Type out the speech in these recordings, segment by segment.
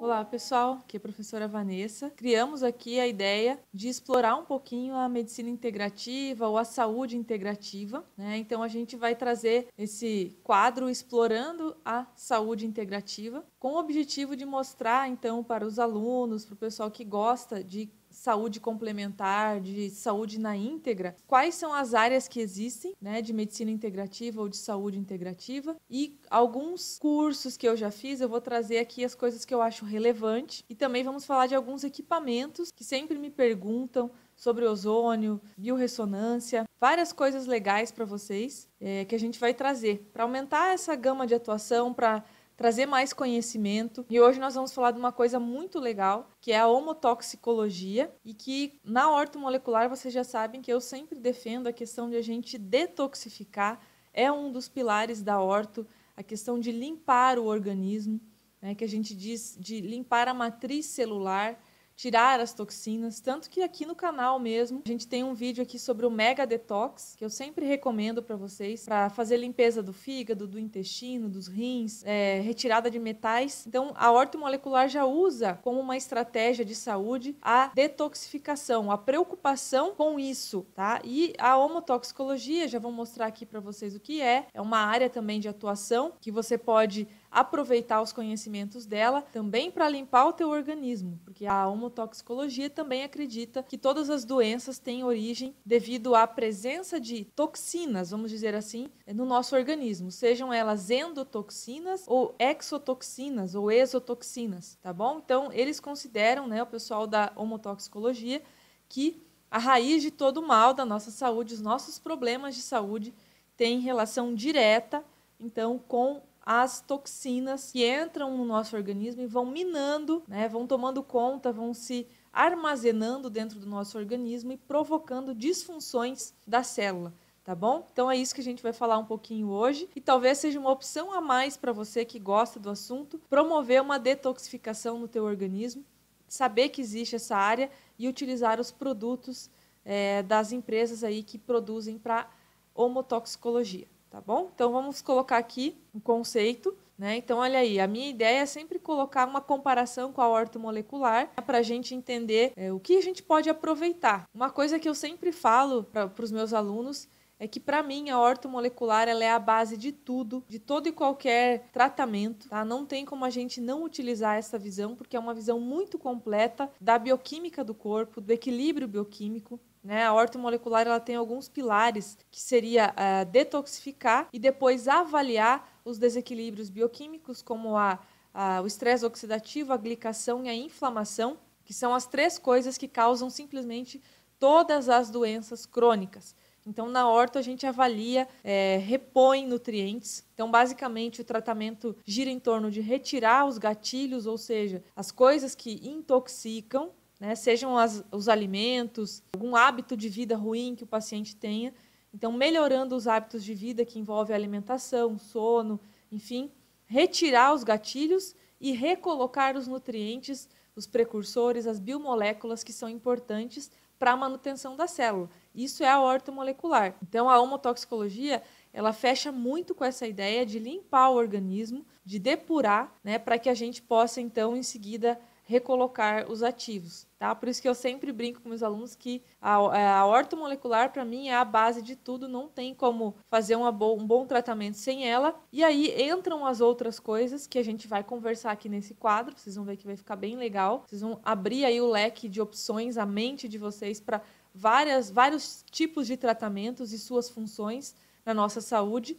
Olá pessoal, aqui é a professora Vanessa. Criamos aqui a ideia de explorar um pouquinho a medicina integrativa ou a saúde integrativa, né? Então a gente vai trazer esse quadro explorando a saúde integrativa, com o objetivo de mostrar então para os alunos, para o pessoal que gosta de saúde complementar, de saúde na íntegra, quais são as áreas que existem, né, de medicina integrativa ou de saúde integrativa e alguns cursos que eu já fiz, eu vou trazer aqui as coisas que eu acho relevante e também vamos falar de alguns equipamentos que sempre me perguntam sobre ozônio, biorressonância, várias coisas legais para vocês é, que a gente vai trazer para aumentar essa gama de atuação, para trazer mais conhecimento. E hoje nós vamos falar de uma coisa muito legal, que é a homotoxicologia, e que na horta molecular vocês já sabem que eu sempre defendo a questão de a gente detoxificar, é um dos pilares da horto, a questão de limpar o organismo, né, que a gente diz de limpar a matriz celular, tirar as toxinas, tanto que aqui no canal mesmo a gente tem um vídeo aqui sobre o Mega Detox, que eu sempre recomendo para vocês, para fazer limpeza do fígado, do intestino, dos rins, é, retirada de metais. Então, a horta molecular já usa como uma estratégia de saúde a detoxificação, a preocupação com isso, tá? E a homotoxicologia, já vou mostrar aqui para vocês o que é, é uma área também de atuação que você pode aproveitar os conhecimentos dela também para limpar o teu organismo, porque a homotoxicologia também acredita que todas as doenças têm origem devido à presença de toxinas, vamos dizer assim, no nosso organismo, sejam elas endotoxinas ou exotoxinas ou exotoxinas, tá bom? Então, eles consideram, né, o pessoal da homotoxicologia que a raiz de todo o mal da nossa saúde, os nossos problemas de saúde, tem relação direta, então, com as toxinas que entram no nosso organismo e vão minando, né, vão tomando conta, vão se armazenando dentro do nosso organismo e provocando disfunções da célula tá bom? Então é isso que a gente vai falar um pouquinho hoje e talvez seja uma opção a mais para você que gosta do assunto, promover uma detoxificação no teu organismo, saber que existe essa área e utilizar os produtos é, das empresas aí que produzem para homotoxicologia tá bom? Então vamos colocar aqui o um conceito, né? Então olha aí, a minha ideia é sempre colocar uma comparação com a horto molecular para a gente entender é, o que a gente pode aproveitar. Uma coisa que eu sempre falo para os meus alunos é que para mim a horto molecular ela é a base de tudo, de todo e qualquer tratamento, tá? Não tem como a gente não utilizar essa visão, porque é uma visão muito completa da bioquímica do corpo, do equilíbrio bioquímico, né? A ortomolecular ela tem alguns pilares que seria uh, detoxificar e depois avaliar os desequilíbrios bioquímicos como a, a, o estresse oxidativo, a glicação e a inflamação, que são as três coisas que causam simplesmente todas as doenças crônicas. Então, na horta, a gente avalia, é, repõe nutrientes. Então, basicamente, o tratamento gira em torno de retirar os gatilhos, ou seja, as coisas que intoxicam né? Sejam as, os alimentos, algum hábito de vida ruim que o paciente tenha. Então, melhorando os hábitos de vida que envolve alimentação, sono, enfim, retirar os gatilhos e recolocar os nutrientes, os precursores, as biomoléculas que são importantes para a manutenção da célula. Isso é a horta molecular. Então, a homotoxicologia ela fecha muito com essa ideia de limpar o organismo, de depurar, né, para que a gente possa então em seguida recolocar os ativos. Tá? Por isso que eu sempre brinco com meus alunos que a, é, a ortomolecular, para mim, é a base de tudo, não tem como fazer bo um bom tratamento sem ela. E aí entram as outras coisas que a gente vai conversar aqui nesse quadro, vocês vão ver que vai ficar bem legal. Vocês vão abrir aí o leque de opções, a mente de vocês para várias, vários tipos de tratamentos e suas funções na nossa saúde.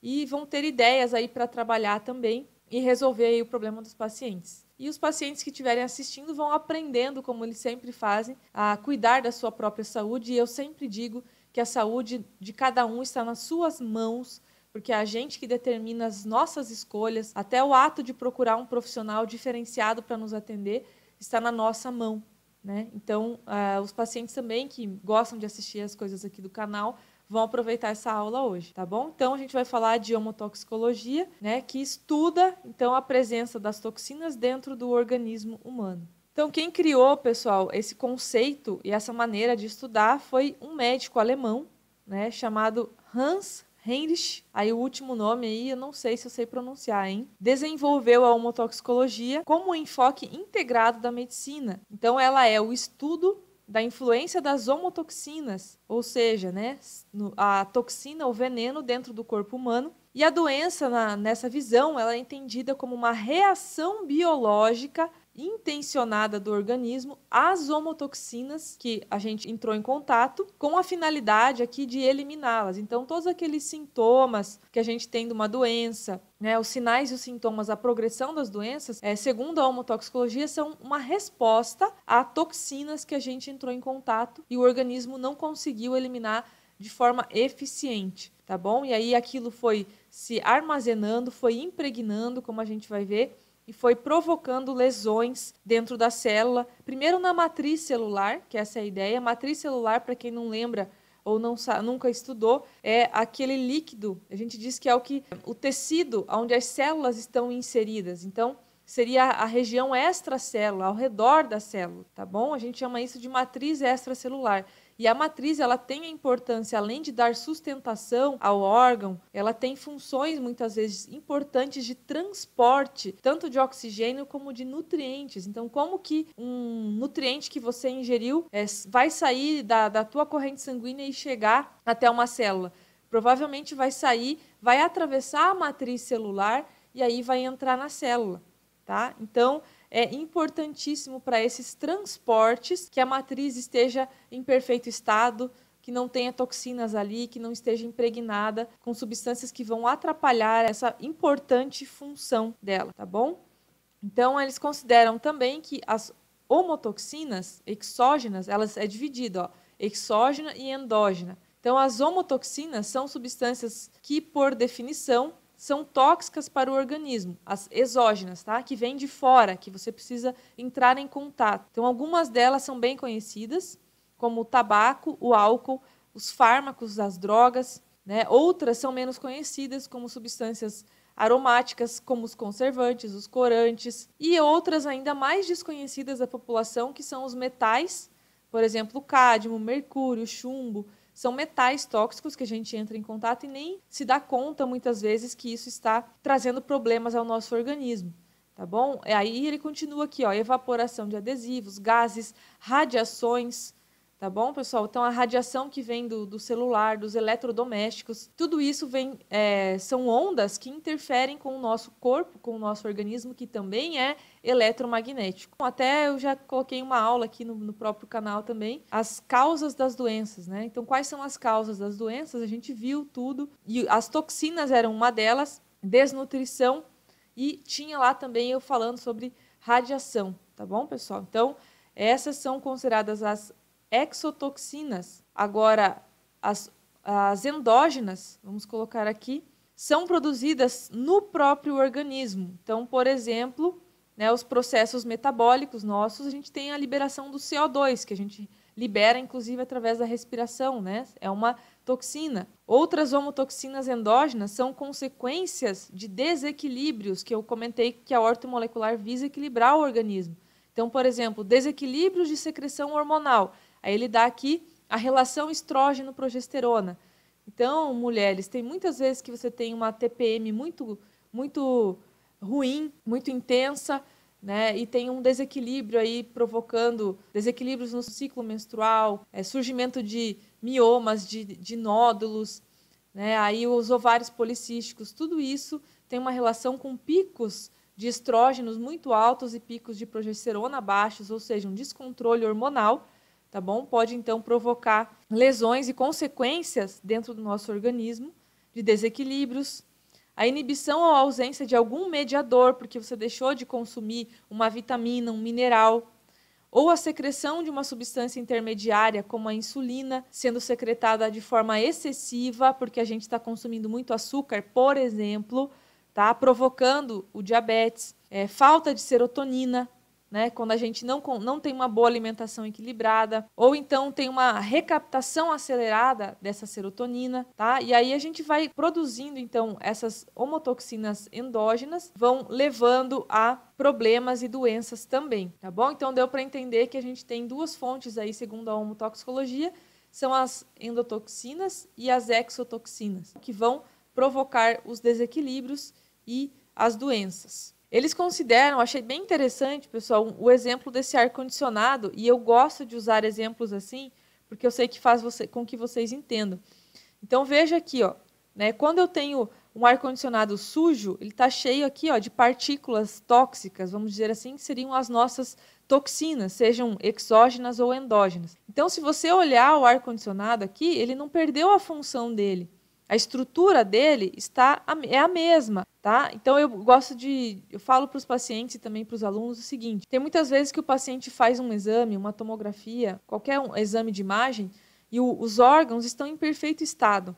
E vão ter ideias aí para trabalhar também e resolver o problema dos pacientes e os pacientes que estiverem assistindo vão aprendendo, como eles sempre fazem, a cuidar da sua própria saúde. E eu sempre digo que a saúde de cada um está nas suas mãos, porque é a gente que determina as nossas escolhas, até o ato de procurar um profissional diferenciado para nos atender, está na nossa mão. Né? Então, uh, os pacientes também que gostam de assistir as coisas aqui do canal vão aproveitar essa aula hoje, tá bom? Então a gente vai falar de homotoxicologia, né, que estuda então a presença das toxinas dentro do organismo humano. Então, quem criou, pessoal, esse conceito e essa maneira de estudar foi um médico alemão, né, chamado Hans Heinrich, aí o último nome aí, eu não sei se eu sei pronunciar, hein? Desenvolveu a homotoxicologia como um enfoque integrado da medicina. Então, ela é o estudo da influência das homotoxinas, ou seja, né, a toxina ou veneno dentro do corpo humano. E a doença, na, nessa visão, ela é entendida como uma reação biológica intencionada do organismo as homotoxinas que a gente entrou em contato, com a finalidade aqui de eliminá-las. Então, todos aqueles sintomas que a gente tem de uma doença, né, os sinais e os sintomas, a progressão das doenças, é, segundo a homotoxicologia, são uma resposta a toxinas que a gente entrou em contato e o organismo não conseguiu eliminar de forma eficiente, tá bom? E aí aquilo foi se armazenando, foi impregnando, como a gente vai ver e foi provocando lesões dentro da célula, primeiro na matriz celular, que essa é a ideia. Matriz celular, para quem não lembra, ou não nunca estudou, é aquele líquido. A gente diz que é o que o tecido onde as células estão inseridas. Então, seria a região extracelular ao redor da célula, tá bom? A gente chama isso de matriz extracelular. E a matriz, ela tem a importância, além de dar sustentação ao órgão, ela tem funções muitas vezes importantes de transporte, tanto de oxigênio como de nutrientes. Então, como que um nutriente que você ingeriu é, vai sair da, da tua corrente sanguínea e chegar até uma célula? Provavelmente vai sair, vai atravessar a matriz celular e aí vai entrar na célula, tá? Então, é importantíssimo para esses transportes que a matriz esteja em perfeito estado, que não tenha toxinas ali, que não esteja impregnada com substâncias que vão atrapalhar essa importante função dela, tá bom? Então, eles consideram também que as homotoxinas exógenas, elas é dividido, ó, exógena e endógena. Então, as homotoxinas são substâncias que, por definição, são tóxicas para o organismo, as exógenas, tá? Que vêm de fora, que você precisa entrar em contato. Então, algumas delas são bem conhecidas, como o tabaco, o álcool, os fármacos, as drogas, né? Outras são menos conhecidas, como substâncias aromáticas, como os conservantes, os corantes, e outras ainda mais desconhecidas da população, que são os metais, por exemplo, o cádmio, mercúrio, chumbo, são metais tóxicos que a gente entra em contato e nem se dá conta muitas vezes que isso está trazendo problemas ao nosso organismo. Tá bom? Aí ele continua aqui, ó, evaporação de adesivos, gases, radiações, Tá bom, pessoal? Então, a radiação que vem do, do celular, dos eletrodomésticos, tudo isso vem, é, são ondas que interferem com o nosso corpo, com o nosso organismo, que também é eletromagnético. Até eu já coloquei uma aula aqui no, no próprio canal também, as causas das doenças, né? Então, quais são as causas das doenças? A gente viu tudo, e as toxinas eram uma delas, desnutrição, e tinha lá também eu falando sobre radiação, tá bom, pessoal? Então, essas são consideradas as exotoxinas. Agora, as, as endógenas, vamos colocar aqui, são produzidas no próprio organismo. Então, por exemplo, né, os processos metabólicos nossos, a gente tem a liberação do CO2, que a gente libera, inclusive, através da respiração, né? É uma toxina. Outras homotoxinas endógenas são consequências de desequilíbrios, que eu comentei que a horta molecular visa equilibrar o organismo. Então, por exemplo, desequilíbrios de secreção hormonal. Aí ele dá aqui a relação estrógeno-progesterona. Então, mulheres, tem muitas vezes que você tem uma TPM muito, muito ruim, muito intensa, né? E tem um desequilíbrio aí provocando desequilíbrios no ciclo menstrual, é, surgimento de miomas, de, de nódulos, né? Aí os ovários policísticos, tudo isso tem uma relação com picos de estrógenos muito altos e picos de progesterona baixos, ou seja, um descontrole hormonal tá bom? Pode então provocar lesões e consequências dentro do nosso organismo, de desequilíbrios, a inibição ou ausência de algum mediador, porque você deixou de consumir uma vitamina, um mineral, ou a secreção de uma substância intermediária, como a insulina, sendo secretada de forma excessiva, porque a gente está consumindo muito açúcar, por exemplo, tá? provocando o diabetes, é, falta de serotonina, né? Quando a gente não, não tem uma boa alimentação equilibrada, ou então tem uma recaptação acelerada dessa serotonina, tá? E aí a gente vai produzindo, então, essas homotoxinas endógenas, vão levando a problemas e doenças também, tá bom? Então deu para entender que a gente tem duas fontes aí, segundo a homotoxicologia, são as endotoxinas e as exotoxinas, que vão provocar os desequilíbrios e as doenças. Eles consideram, achei bem interessante, pessoal, o exemplo desse ar-condicionado, e eu gosto de usar exemplos assim, porque eu sei que faz você, com que vocês entendam. Então veja aqui, ó, né, quando eu tenho um ar-condicionado sujo, ele está cheio aqui ó, de partículas tóxicas, vamos dizer assim, que seriam as nossas toxinas, sejam exógenas ou endógenas. Então, se você olhar o ar-condicionado aqui, ele não perdeu a função dele. A estrutura dele está é a mesma, tá? Então eu gosto de eu falo para os pacientes e também para os alunos o seguinte: tem muitas vezes que o paciente faz um exame, uma tomografia, qualquer um, exame de imagem e o, os órgãos estão em perfeito estado.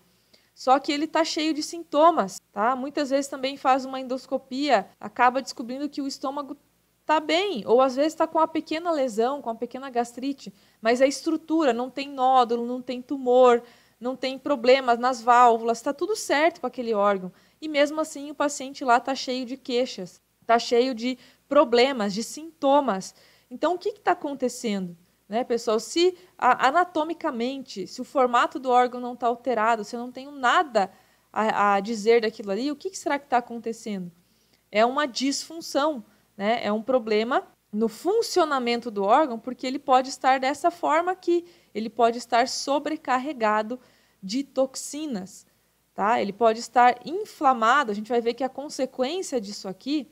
Só que ele está cheio de sintomas, tá? Muitas vezes também faz uma endoscopia, acaba descobrindo que o estômago está bem, ou às vezes está com uma pequena lesão, com uma pequena gastrite, mas a estrutura não tem nódulo, não tem tumor, não tem problemas nas válvulas, está tudo certo com aquele órgão. E mesmo assim o paciente lá está cheio de queixas, está cheio de problemas, de sintomas. Então o que está acontecendo? Né, pessoal, se anatomicamente, se o formato do órgão não está alterado, se eu não tenho nada a, a dizer daquilo ali, o que, que será que está acontecendo? É uma disfunção, né? é um problema no funcionamento do órgão, porque ele pode estar dessa forma que ele pode estar sobrecarregado de toxinas, tá? Ele pode estar inflamado. A gente vai ver que a consequência disso aqui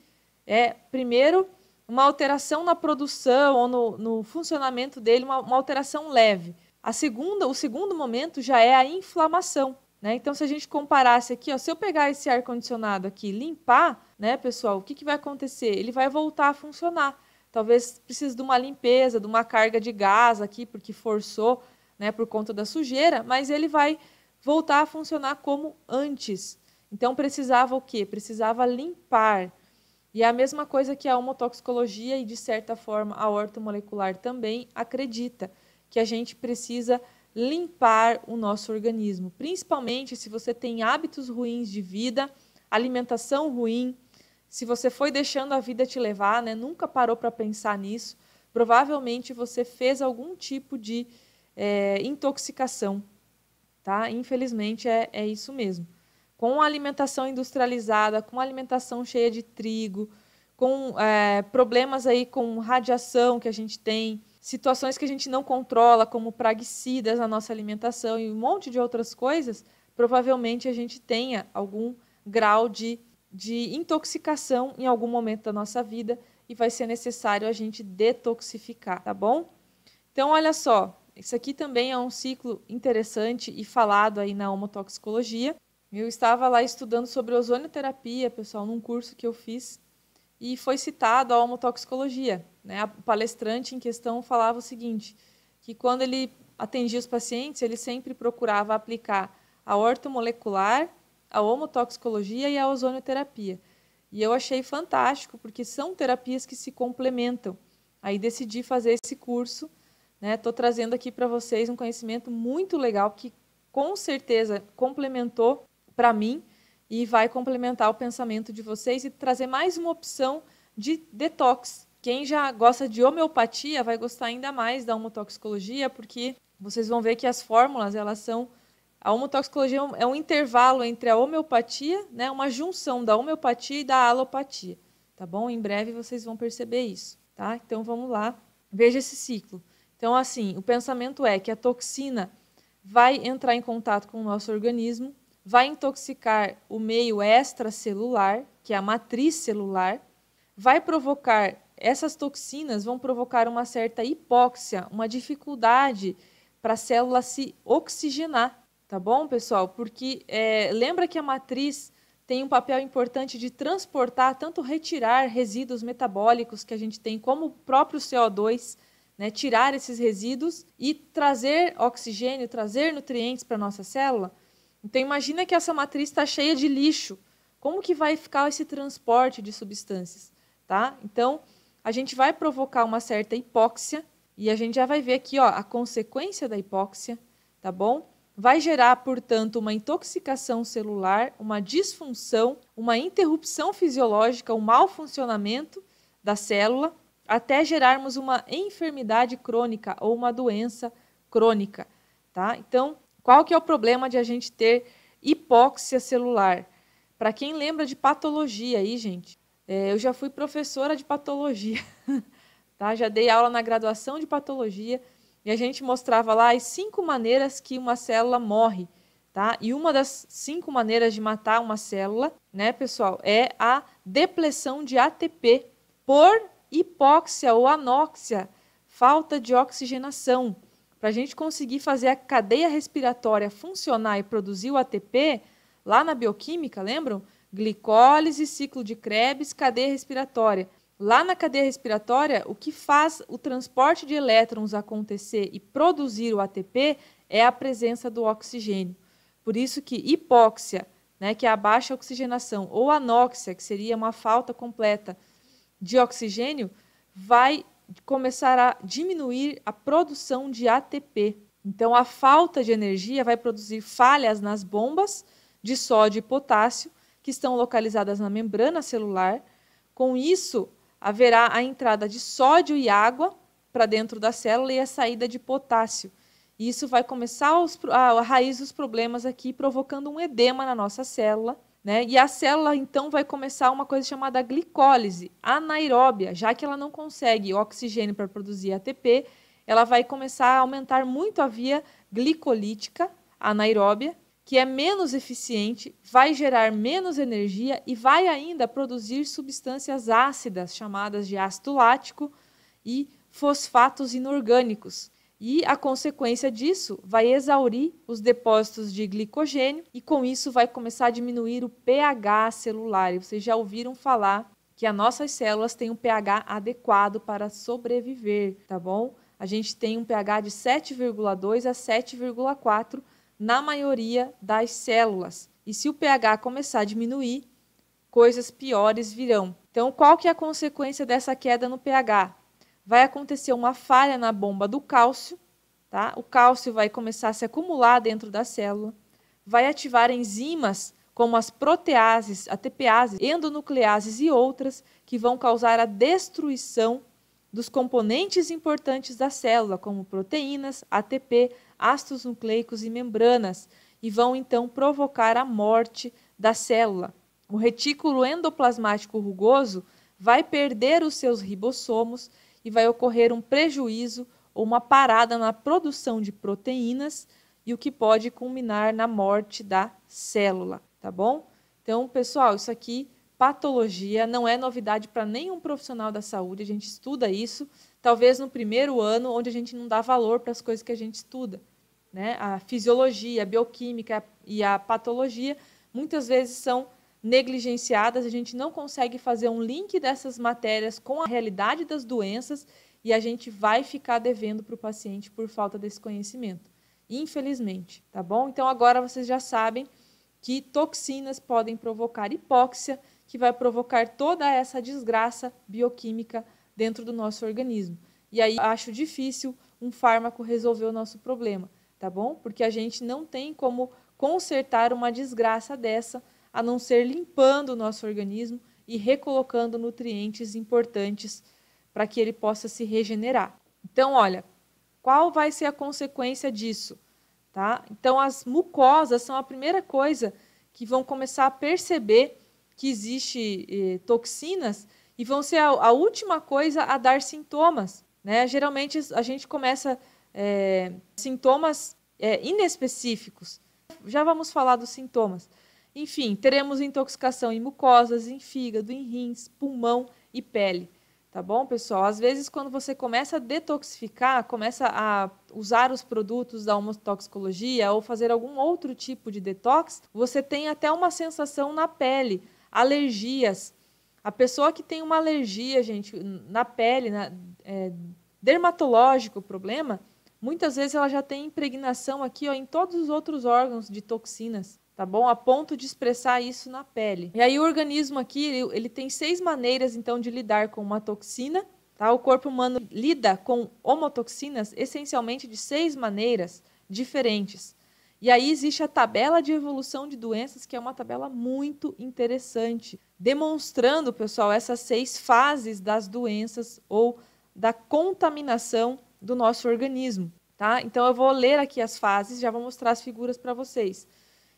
é, primeiro, uma alteração na produção ou no, no funcionamento dele, uma, uma, alteração leve. A segunda, o segundo momento já é a inflamação. Né? Então, se a gente comparasse aqui, ó, se eu pegar esse ar-condicionado aqui e limpar, né, pessoal, o que, que vai acontecer? Ele vai voltar a funcionar talvez precise de uma limpeza, de uma carga de gás aqui, porque forçou, né, por conta da sujeira, mas ele vai voltar a funcionar como antes. Então precisava o quê? Precisava limpar. E é a mesma coisa que a homotoxicologia e de certa forma a ortomolecular também acredita, que a gente precisa limpar o nosso organismo, principalmente se você tem hábitos ruins de vida, alimentação ruim, se você foi deixando a vida te levar, né, nunca parou para pensar nisso, provavelmente você fez algum tipo de é, intoxicação. Tá? Infelizmente é, é isso mesmo. Com a alimentação industrializada, com a alimentação cheia de trigo, com é, problemas aí com radiação que a gente tem, situações que a gente não controla, como praguicidas na nossa alimentação e um monte de outras coisas, provavelmente a gente tenha algum grau de de intoxicação em algum momento da nossa vida e vai ser necessário a gente detoxificar, tá bom? Então, olha só, isso aqui também é um ciclo interessante e falado aí na homotoxicologia. Eu estava lá estudando sobre ozonioterapia, pessoal, num curso que eu fiz, e foi citado a homotoxicologia. Né? A palestrante em questão falava o seguinte, que quando ele atendia os pacientes, ele sempre procurava aplicar a ortomolecular a homotoxicologia e a ozonioterapia. E eu achei fantástico, porque são terapias que se complementam. Aí decidi fazer esse curso. Estou né? trazendo aqui para vocês um conhecimento muito legal que com certeza complementou para mim e vai complementar o pensamento de vocês e trazer mais uma opção de detox. Quem já gosta de homeopatia vai gostar ainda mais da homotoxicologia, porque vocês vão ver que as fórmulas elas são a homotoxicologia é, é um intervalo entre a homeopatia, né, uma junção da homeopatia e da alopatia, tá bom? Em breve vocês vão perceber isso, tá? Então vamos lá, veja esse ciclo. Então assim, o pensamento é que a toxina vai entrar em contato com o nosso organismo, vai intoxicar o meio extracelular, que é a matriz celular, vai provocar essas toxinas vão provocar uma certa hipóxia, uma dificuldade para a célula se oxigenar Tá bom, pessoal? Porque é, lembra que a matriz tem um papel importante de transportar, tanto retirar resíduos metabólicos que a gente tem, como o próprio CO2, né? tirar esses resíduos e trazer oxigênio, trazer nutrientes para a nossa célula. Então, imagina que essa matriz está cheia de lixo. Como que vai ficar esse transporte de substâncias? Tá? Então, a gente vai provocar uma certa hipóxia e a gente já vai ver aqui ó, a consequência da hipóxia, tá bom? vai gerar, portanto, uma intoxicação celular, uma disfunção, uma interrupção fisiológica, um mau funcionamento da célula, até gerarmos uma enfermidade crônica ou uma doença crônica, tá? Então, qual que é o problema de a gente ter hipóxia celular? Para quem lembra de patologia aí, gente, é, eu já fui professora de patologia, tá? Já dei aula na graduação de patologia e a gente mostrava lá as cinco maneiras que uma célula morre, tá? E uma das cinco maneiras de matar uma célula, né, pessoal, é a depleção de ATP por hipóxia ou anóxia, falta de oxigenação. Para a gente conseguir fazer a cadeia respiratória funcionar e produzir o ATP, lá na bioquímica, lembram? Glicólise, ciclo de Krebs, cadeia respiratória. Lá na cadeia respiratória, o que faz o transporte de elétrons acontecer e produzir o ATP é a presença do oxigênio. Por isso que hipóxia, né, que é a baixa oxigenação, ou anóxia, que seria uma falta completa de oxigênio, vai começar a diminuir a produção de ATP. Então, a falta de energia vai produzir falhas nas bombas de sódio e potássio, que estão localizadas na membrana celular. Com isso, haverá a entrada de sódio e água para dentro da célula e a saída de potássio. E isso vai começar os, a, raiz dos problemas aqui, provocando um edema na nossa célula. Né? E a célula, então, vai começar uma coisa chamada glicólise, anaeróbia, já que ela não consegue oxigênio para produzir ATP, ela vai começar a aumentar muito a via glicolítica, anaeróbia, que é menos eficiente, vai gerar menos energia e vai ainda produzir substâncias ácidas, chamadas de ácido lático e fosfatos inorgânicos. E a consequência disso vai exaurir os depósitos de glicogênio e com isso vai começar a diminuir o pH celular. E vocês já ouviram falar que as nossas células têm um pH adequado para sobreviver, tá bom? A gente tem um pH de 7,2 a 7,4 na maioria das células. E se o pH começar a diminuir, coisas piores virão. Então, qual que é a consequência dessa queda no pH? Vai acontecer uma falha na bomba do cálcio, tá? O cálcio vai começar a se acumular dentro da célula, vai ativar enzimas como as proteases, ATPases, endonucleases e outras que vão causar a destruição dos componentes importantes da célula, como proteínas, ATP, ácidos nucleicos e membranas e vão então provocar a morte da célula. O retículo endoplasmático rugoso vai perder os seus ribossomos e vai ocorrer um prejuízo ou uma parada na produção de proteínas e o que pode culminar na morte da célula, tá bom? Então, pessoal, isso aqui patologia não é novidade para nenhum profissional da saúde, a gente estuda isso, talvez no primeiro ano, onde a gente não dá valor para as coisas que a gente estuda né, a fisiologia, a bioquímica e a patologia, muitas vezes são negligenciadas, a gente não consegue fazer um link dessas matérias com a realidade das doenças e a gente vai ficar devendo para o paciente por falta desse conhecimento, infelizmente, tá bom? Então agora vocês já sabem que toxinas podem provocar hipóxia, que vai provocar toda essa desgraça bioquímica dentro do nosso organismo. E aí acho difícil um fármaco resolver o nosso problema tá bom? Porque a gente não tem como consertar uma desgraça dessa a não ser limpando o nosso organismo e recolocando nutrientes importantes para que ele possa se regenerar. Então, olha, qual vai ser a consequência disso? Tá? Então, as mucosas são a primeira coisa que vão começar a perceber que existe eh, toxinas e vão ser a, a, última coisa a dar sintomas. Né? Geralmente a gente começa é, sintomas é, inespecíficos. Já vamos falar dos sintomas. Enfim, teremos intoxicação em mucosas, em fígado, em rins, pulmão e pele. Tá bom, pessoal? Às vezes, quando você começa a detoxificar, começa a usar os produtos da homotoxicologia ou fazer algum outro tipo de detox, você tem até uma sensação na pele, alergias. A pessoa que tem uma alergia, gente, na pele, na, é, dermatológico problema, muitas vezes ela já tem impregnação aqui ó, em todos os outros órgãos de toxinas, tá bom? A ponto de expressar isso na pele. E aí o organismo aqui, ele, ele tem seis maneiras então de lidar com uma toxina, tá? O corpo humano lida com homotoxinas essencialmente de seis maneiras diferentes. E aí existe a tabela de evolução de doenças, que é uma tabela muito interessante, demonstrando, pessoal, essas seis fases das doenças ou da contaminação do nosso organismo, tá? Então eu vou ler aqui as fases, já vou mostrar as figuras para vocês.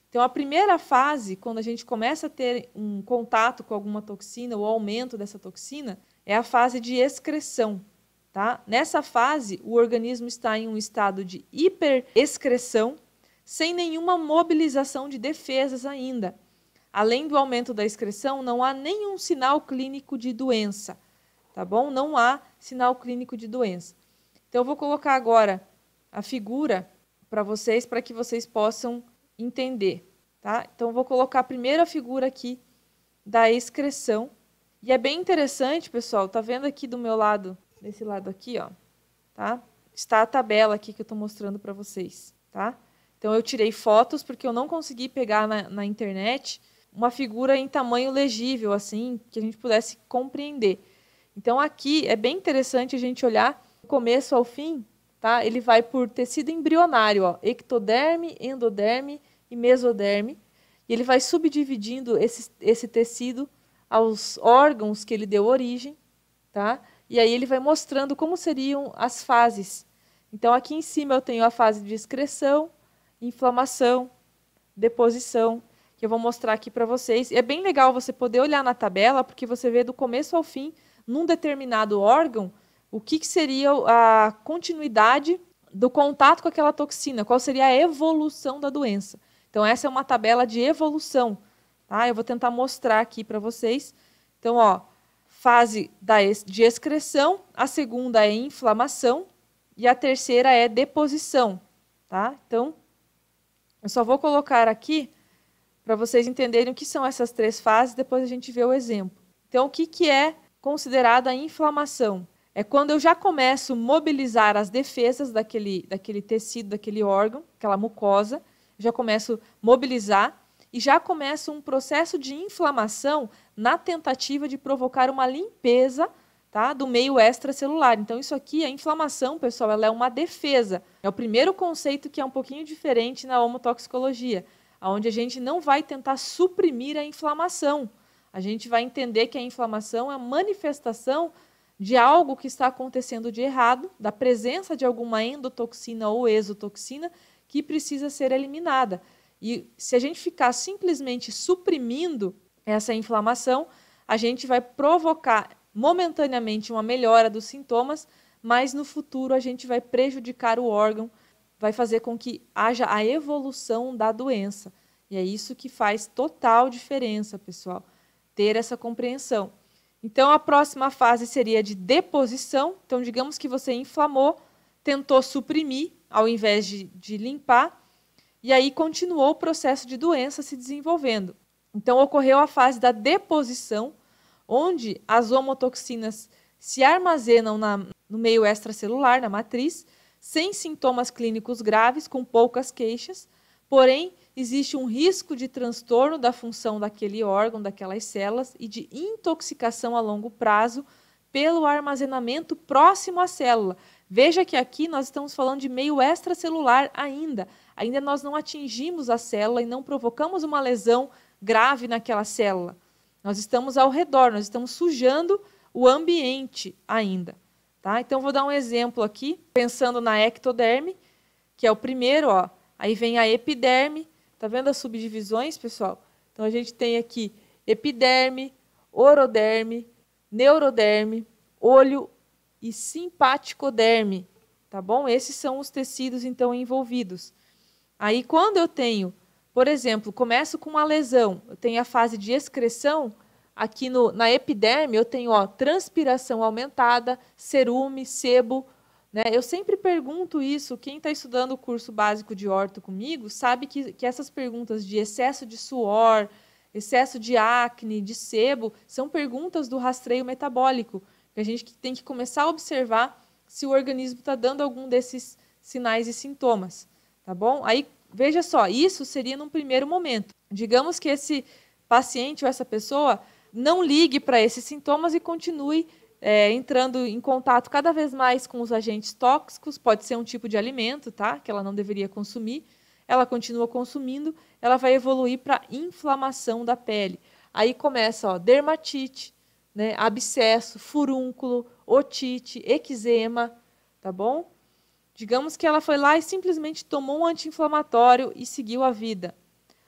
Então a primeira fase, quando a gente começa a ter um contato com alguma toxina ou aumento dessa toxina, é a fase de excreção, tá? Nessa fase, o organismo está em um estado de hiperexcreção, sem nenhuma mobilização de defesas ainda. Além do aumento da excreção, não há nenhum sinal clínico de doença, tá bom? Não há sinal clínico de doença. Então, eu vou colocar agora a figura para vocês, para que vocês possam entender. Tá? Então, eu vou colocar a primeira figura aqui da excreção. E é bem interessante, pessoal, tá vendo aqui do meu lado, desse lado aqui, ó, tá? Está a tabela aqui que eu estou mostrando para vocês, tá? Então, eu tirei fotos porque eu não consegui pegar na, na internet uma figura em tamanho legível, assim, que a gente pudesse compreender. Então, aqui é bem interessante a gente olhar começo ao fim, tá? Ele vai por tecido embrionário, ó, ectoderme, endoderme e mesoderme. E ele vai subdividindo esse, esse tecido aos órgãos que ele deu origem, tá? E aí ele vai mostrando como seriam as fases. Então aqui em cima eu tenho a fase de excreção, inflamação, deposição, que eu vou mostrar aqui para vocês. É bem legal você poder olhar na tabela, porque você vê do começo ao fim, num determinado órgão, o que, que seria a continuidade do contato com aquela toxina, qual seria a evolução da doença. Então, essa é uma tabela de evolução. Tá? Eu vou tentar mostrar aqui para vocês. Então, ó, fase da, de excreção, a segunda é inflamação e a terceira é deposição. Tá? Então, eu só vou colocar aqui para vocês entenderem o que são essas três fases, depois a gente vê o exemplo. Então, o que, que é considerada inflamação? é quando eu já começo a mobilizar as defesas daquele, daquele tecido, daquele órgão, aquela mucosa, já começo a mobilizar e já começa um processo de inflamação na tentativa de provocar uma limpeza tá, do meio extracelular. Então, isso aqui, a é inflamação, pessoal, ela é uma defesa. É o primeiro conceito que é um pouquinho diferente na homotoxicologia, onde a gente não vai tentar suprimir a inflamação. A gente vai entender que a inflamação é a manifestação de algo que está acontecendo de errado, da presença de alguma endotoxina ou exotoxina que precisa ser eliminada. E se a gente ficar simplesmente suprimindo essa inflamação, a gente vai provocar momentaneamente uma melhora dos sintomas, mas no futuro a gente vai prejudicar o órgão, vai fazer com que haja a evolução da doença. E é isso que faz total diferença, pessoal, ter essa compreensão. Então, a próxima fase seria de deposição. Então, digamos que você inflamou, tentou suprimir ao invés de, de limpar, e aí continuou o processo de doença se desenvolvendo. Então, ocorreu a fase da deposição, onde as homotoxinas se armazenam na, no meio extracelular, na matriz, sem sintomas clínicos graves, com poucas queixas, porém existe um risco de transtorno da função daquele órgão, daquelas células e de intoxicação a longo prazo pelo armazenamento próximo à célula. Veja que aqui nós estamos falando de meio extracelular ainda. Ainda nós não atingimos a célula e não provocamos uma lesão grave naquela célula. Nós estamos ao redor, nós estamos sujando o ambiente ainda. Tá? Então, vou dar um exemplo aqui, pensando na ectoderme, que é o primeiro. Ó. Aí vem a epiderme, Tá vendo as subdivisões, pessoal? Então a gente tem aqui epiderme, oroderme, neuroderme, olho e simpaticoderme, tá bom? Esses são os tecidos então envolvidos. Aí quando eu tenho, por exemplo, começo com uma lesão, eu tenho a fase de excreção, aqui no, na epiderme eu tenho ó, transpiração aumentada, cerume, sebo, né? Eu sempre pergunto isso. Quem está estudando o curso básico de horto comigo sabe que, que essas perguntas de excesso de suor, excesso de acne, de sebo, são perguntas do rastreio metabólico. Que a gente tem que começar a observar se o organismo está dando algum desses sinais e sintomas. Tá bom? Aí, veja só, isso seria num primeiro momento. Digamos que esse paciente ou essa pessoa não ligue para esses sintomas e continue é, entrando em contato cada vez mais com os agentes tóxicos, pode ser um tipo de alimento, tá? Que ela não deveria consumir. Ela continua consumindo, ela vai evoluir para inflamação da pele. Aí começa, ó, dermatite, né, abscesso, furúnculo, otite, eczema, tá bom? Digamos que ela foi lá e simplesmente tomou um anti-inflamatório e seguiu a vida.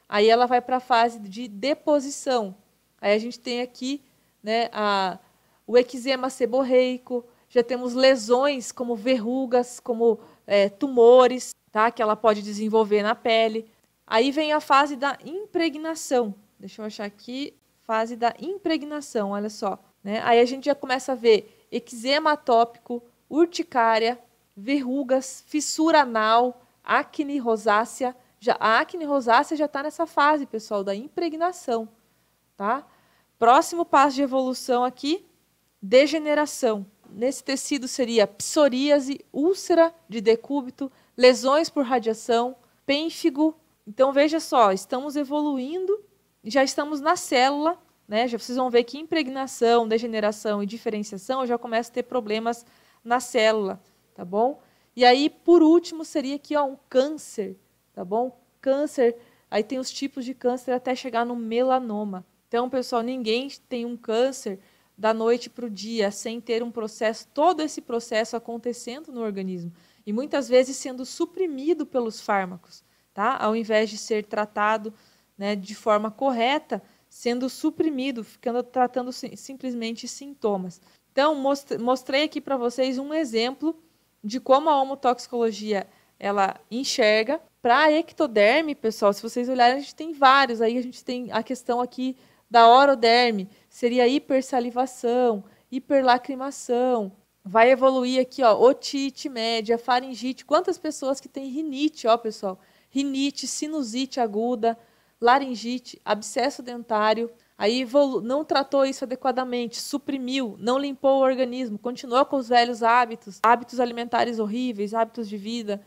Aí ela vai para a fase de deposição. Aí a gente tem aqui né, a o eczema seborreico, já temos lesões como verrugas, como é, tumores, tá? Que ela pode desenvolver na pele. Aí vem a fase da impregnação. Deixa eu achar aqui. Fase da impregnação, olha só. Né? Aí a gente já começa a ver eczema atópico, urticária, verrugas, fissura anal, acne rosácea. Já, a acne rosácea já está nessa fase, pessoal, da impregnação. Tá? Próximo passo de evolução aqui degeneração. Nesse tecido seria psoríase, úlcera de decúbito, lesões por radiação, pênfigo. Então veja só, estamos evoluindo, já estamos na célula, né? Já vocês vão ver que impregnação, degeneração e diferenciação já começa a ter problemas na célula, tá bom? E aí, por último, seria aqui ó, um câncer, tá bom? Câncer, aí tem os tipos de câncer até chegar no melanoma. Então, pessoal, ninguém tem um câncer da noite para o dia, sem ter um processo, todo esse processo acontecendo no organismo e muitas vezes sendo suprimido pelos fármacos, tá? Ao invés de ser tratado, né, de forma correta, sendo suprimido, ficando tratando simplesmente sintomas. Então mostrei aqui para vocês um exemplo de como a homotoxicologia ela enxerga para a ectoderme, pessoal. Se vocês olharem, a gente tem vários. Aí a gente tem a questão aqui da oroderme seria hipersalivação, hiperlacrimação. Vai evoluir aqui, ó, otite média, faringite. Quantas pessoas que têm rinite, ó, pessoal? Rinite, sinusite aguda, laringite, abscesso dentário. Aí evolu... não tratou isso adequadamente, suprimiu, não limpou o organismo, continuou com os velhos hábitos, hábitos alimentares horríveis, hábitos de vida.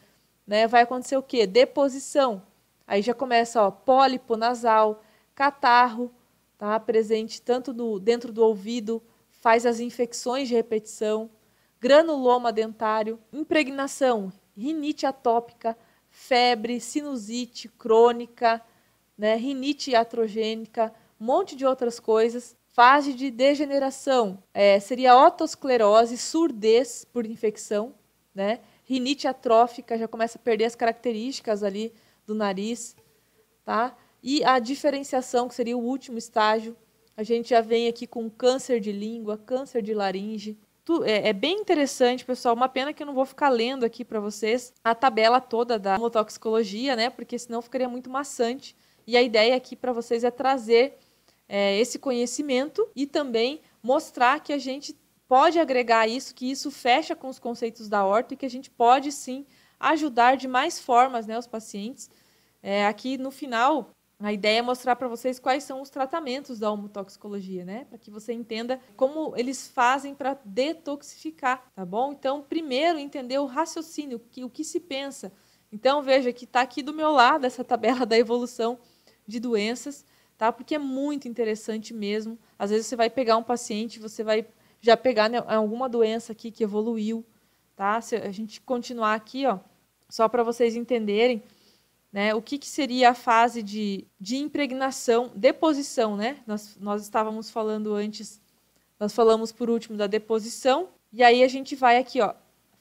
Né? Vai acontecer o quê? Deposição. Aí já começa, ó, pólipo nasal, catarro, tá? presente tanto no, dentro do ouvido, faz as infecções de repetição, granuloma dentário, impregnação, rinite atópica, febre, sinusite crônica, né, rinite iatrogênica, um monte de outras coisas. Fase de degeneração é, seria otosclerose, surdez por infecção, né? Rinite atrófica já começa a perder as características ali do nariz, tá? E a diferenciação, que seria o último estágio, a gente já vem aqui com câncer de língua, câncer de laringe. É, é bem interessante, pessoal. Uma pena que eu não vou ficar lendo aqui para vocês a tabela toda da homotoxicologia, né? Porque senão ficaria muito maçante. E a ideia aqui para vocês é trazer é, esse conhecimento e também mostrar que a gente pode agregar isso, que isso fecha com os conceitos da horta e que a gente pode sim ajudar de mais formas né, os pacientes. É, aqui no final a ideia é mostrar para vocês quais são os tratamentos da homotoxicologia, né? Para que você entenda como eles fazem para detoxificar, tá bom? Então, primeiro entender o raciocínio, o que se pensa. Então, veja que está aqui do meu lado essa tabela da evolução de doenças, tá? Porque é muito interessante mesmo. Às vezes você vai pegar um paciente, você vai já pegar né, alguma doença aqui que evoluiu, tá? Se a gente continuar aqui, ó, só para vocês entenderem, né, o que, que, seria a fase de, de impregnação, deposição, né? Nós, nós estávamos falando antes, nós falamos por último da deposição, e aí a gente vai aqui, ó,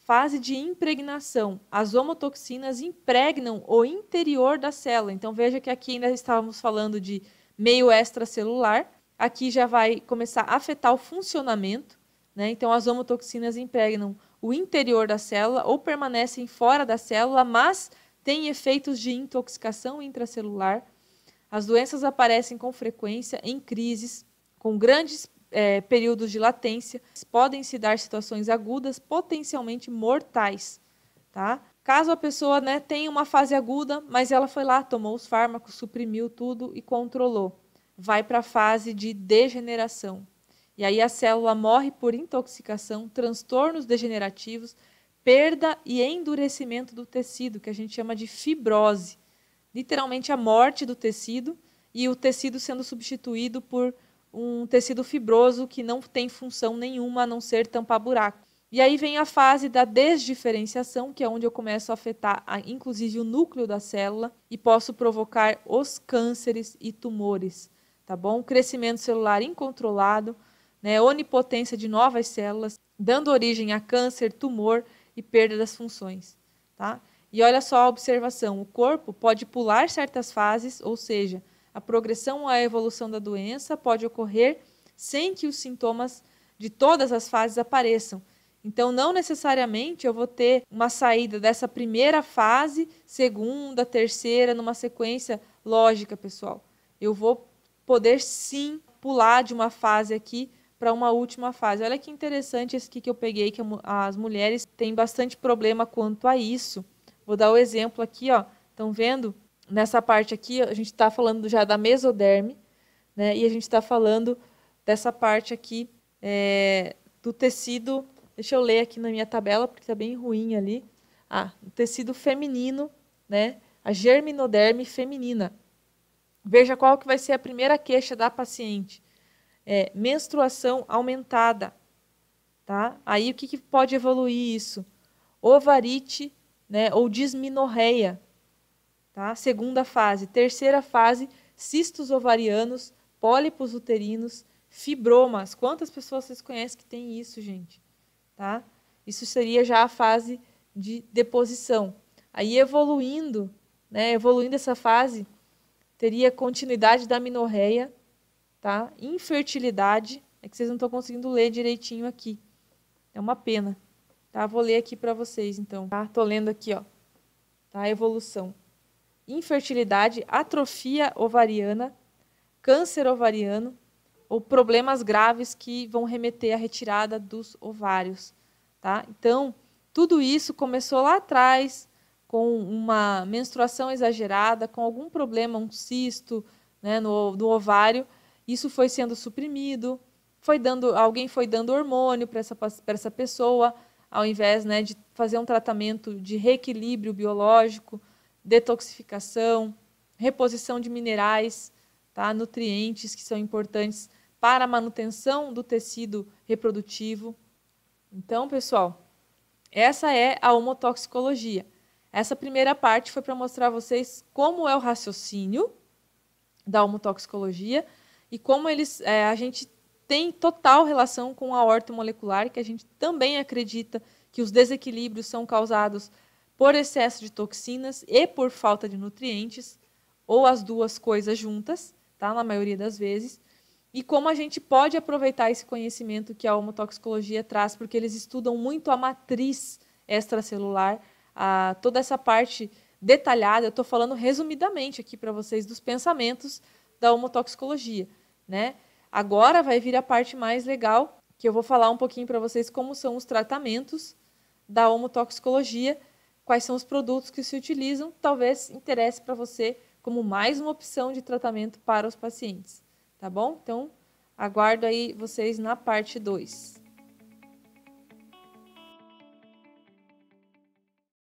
fase de impregnação. As homotoxinas impregnam o interior da célula. Então veja que aqui ainda estávamos falando de meio extracelular, aqui já vai começar a afetar o funcionamento, né? Então as homotoxinas impregnam o interior da célula ou permanecem fora da célula, mas têm efeitos de intoxicação intracelular. As doenças aparecem com frequência em crises, com grandes é, períodos de latência. Podem se dar situações agudas, potencialmente mortais. Tá? Caso a pessoa né, tenha uma fase aguda, mas ela foi lá, tomou os fármacos, suprimiu tudo e controlou, vai para a fase de degeneração. E aí a célula morre por intoxicação, transtornos degenerativos, perda e endurecimento do tecido, que a gente chama de fibrose. Literalmente a morte do tecido e o tecido sendo substituído por um tecido fibroso que não tem função nenhuma a não ser tampar buraco. E aí vem a fase da desdiferenciação, que é onde eu começo a afetar a, inclusive o núcleo da célula e posso provocar os cânceres e tumores, tá bom? Crescimento celular incontrolado, né, onipotência de novas células, dando origem a câncer, tumor e perda das funções. Tá? E olha só a observação: o corpo pode pular certas fases, ou seja, a progressão ou a evolução da doença pode ocorrer sem que os sintomas de todas as fases apareçam. Então, não necessariamente eu vou ter uma saída dessa primeira fase, segunda, terceira, numa sequência lógica, pessoal. Eu vou poder sim pular de uma fase aqui para uma última fase. Olha que interessante esse aqui que eu peguei, que as mulheres têm bastante problema quanto a isso. Vou dar o um exemplo aqui, ó. Estão vendo? Nessa parte aqui, a gente está falando já da mesoderme, né? E a gente está falando dessa parte aqui é, do tecido. Deixa eu ler aqui na minha tabela, porque está bem ruim ali. Ah, o tecido feminino, né? A germinoderme feminina. Veja qual que vai ser a primeira queixa da paciente é, menstruação aumentada, tá? Aí o que, que pode evoluir isso? Ovarite, né? Ou disminorreia, tá? Segunda fase. Terceira fase, cistos ovarianos, pólipos uterinos, fibromas. Quantas pessoas vocês conhecem que tem isso, gente? Tá? Isso seria já a fase de deposição. Aí evoluindo, né, evoluindo essa fase, teria continuidade da minorreia, tá? Infertilidade. É que vocês não estão conseguindo ler direitinho aqui. É uma pena. Tá? Vou ler aqui para vocês, então. Tá? Tô lendo aqui, ó. Tá? Evolução. Infertilidade, atrofia ovariana, câncer ovariano, ou problemas graves que vão remeter à retirada dos ovários, tá? Então, tudo isso começou lá atrás com uma menstruação exagerada, com algum problema, um cisto né, no, no ovário, isso foi sendo suprimido, foi dando, alguém foi dando hormônio para essa, essa pessoa, ao invés né, de fazer um tratamento de reequilíbrio biológico, detoxificação, reposição de minerais, tá, nutrientes que são importantes para a manutenção do tecido reprodutivo. Então, pessoal, essa é a homotoxicologia. Essa primeira parte foi para mostrar a vocês como é o raciocínio da homotoxicologia e como eles é, a gente tem total relação com a horta molecular, que a gente também acredita que os desequilíbrios são causados por excesso de toxinas e por falta de nutrientes, ou as duas coisas juntas, tá? na maioria das vezes. E como a gente pode aproveitar esse conhecimento que a homotoxicologia traz, porque eles estudam muito a matriz extracelular, a, toda essa parte detalhada. Eu estou falando resumidamente aqui para vocês dos pensamentos, da homotoxicologia, né? Agora vai vir a parte mais legal, que eu vou falar um pouquinho para vocês como são os tratamentos da homotoxicologia, quais são os produtos que se utilizam, talvez interesse para você como mais uma opção de tratamento para os pacientes, tá bom? Então, aguardo aí vocês na parte 2.